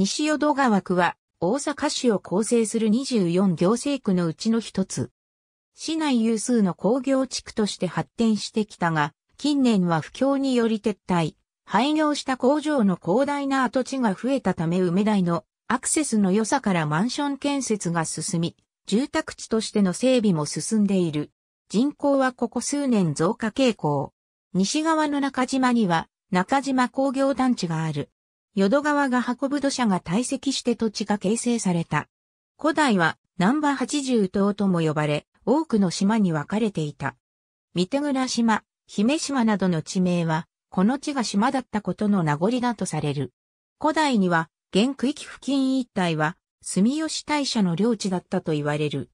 西淀川区は大阪市を構成する24行政区のうちの一つ。市内有数の工業地区として発展してきたが、近年は不況により撤退、廃業した工場の広大な跡地が増えたため梅台のアクセスの良さからマンション建設が進み、住宅地としての整備も進んでいる。人口はここ数年増加傾向。西側の中島には中島工業団地がある。淀川が運ぶ土砂が堆積して土地が形成された。古代は、南波八十島とも呼ばれ、多くの島に分かれていた。三手倉島、姫島などの地名は、この地が島だったことの名残だとされる。古代には、現区域付近一帯は、住吉大社の領地だったと言われる。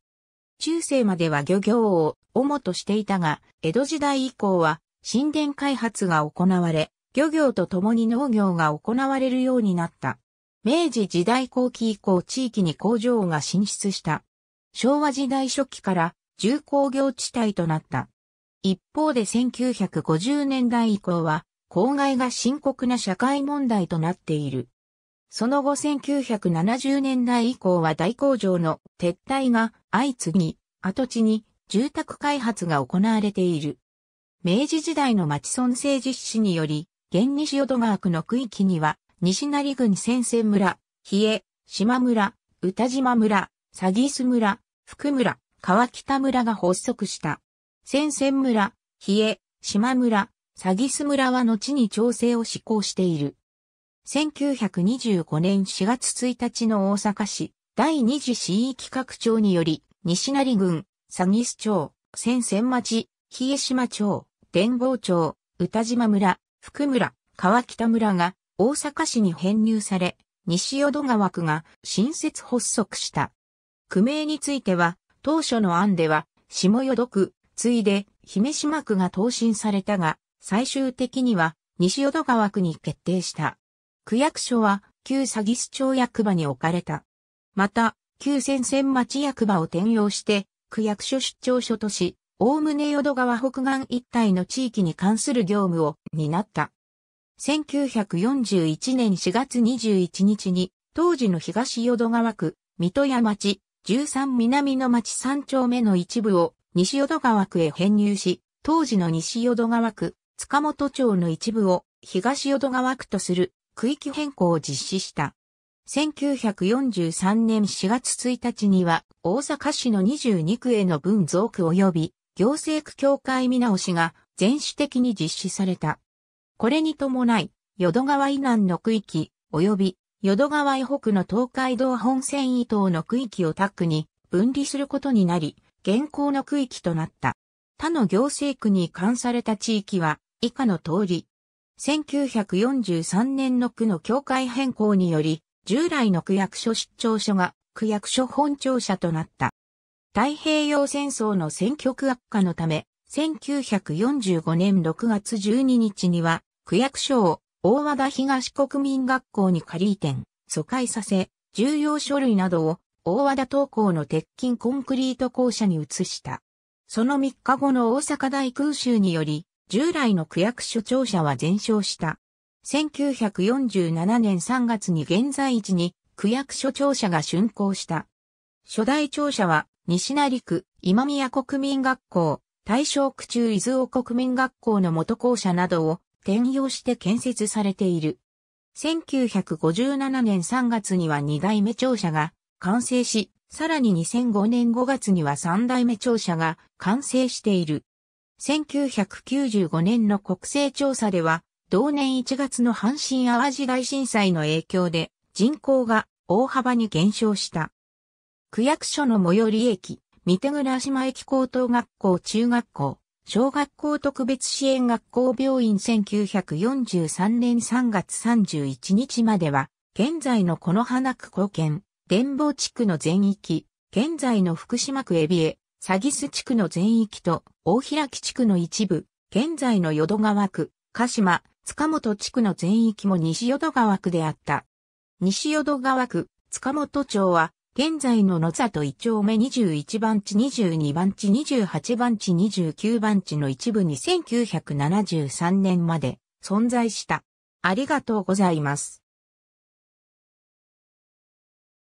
中世までは漁業を主としていたが、江戸時代以降は、神殿開発が行われ、漁業とともに農業が行われるようになった。明治時代後期以降地域に工場が進出した。昭和時代初期から重工業地帯となった。一方で1950年代以降は、公害が深刻な社会問題となっている。その後1970年代以降は大工場の撤退が相次ぎ、跡地に住宅開発が行われている。明治時代の町村政治史により、現西淀川区の区域には、西成郡千千村、比江、島村、歌島村、サギス村、福村、川北村が発足した。千千村、比江、島村、サギス村は後に調整を施行している。1925年4月1日の大阪市第二次市域拡張により、西成郡、サギス町、千千町、比江島町、伝坊町、歌島村、福村、川北村が大阪市に編入され、西淀川区が新設発足した。区名については、当初の案では、下淀区、ついで、姫島区が答申されたが、最終的には、西淀川区に決定した。区役所は、旧詐欺市町役場に置かれた。また、旧戦線町役場を転用して、区役所出張所とし、おおむね淀川北岸一帯の地域に関する業務を担った。1941年4月21日に、当時の東淀川区、水戸屋町、13南の町3丁目の一部を西淀川区へ編入し、当時の西淀川区、塚本町の一部を東淀川区とする区域変更を実施した。1943年4月1日には大阪市の22区への分増区及び行政区境界見直しが全種的に実施された。これに伴い、淀川以南の区域、及び淀川以北の東海道本線以東の区域をタックに分離することになり、現行の区域となった。他の行政区に移管された地域は以下の通り。1943年の区の境界変更により、従来の区役所出張所が区役所本庁舎となった。太平洋戦争の戦局悪化のため、1945年6月12日には、区役所を大和田東国民学校に仮移転、疎開させ、重要書類などを大和田東校の鉄筋コンクリート校舎に移した。その3日後の大阪大空襲により、従来の区役所庁舎は全焼した。1947年3月に現在地に区役所庁舎が竣工した。初代庁舎は西成区、今宮国民学校、大正区中伊豆尾国民学校の元校舎などを転用して建設されている。1957年3月には2代目庁舎が完成し、さらに2005年5月には3代目庁舎が完成している。1995年の国勢調査では、同年1月の阪神淡路大震災の影響で人口が大幅に減少した。区役所の最寄り駅、三手倉島駅高等学校中学校、小学校特別支援学校病院1943年3月31日までは、現在のこの花区古県、伝房地区の全域、現在の福島区海老江、詐欺ス地区の全域と、大開地区の一部、現在の淀川区、鹿島、塚本地区の全域も西淀川区であった。西淀川区、塚本町は、現在の野里一丁目21番地22番地28番地29番地の一部に1973年まで存在した。ありがとうございます。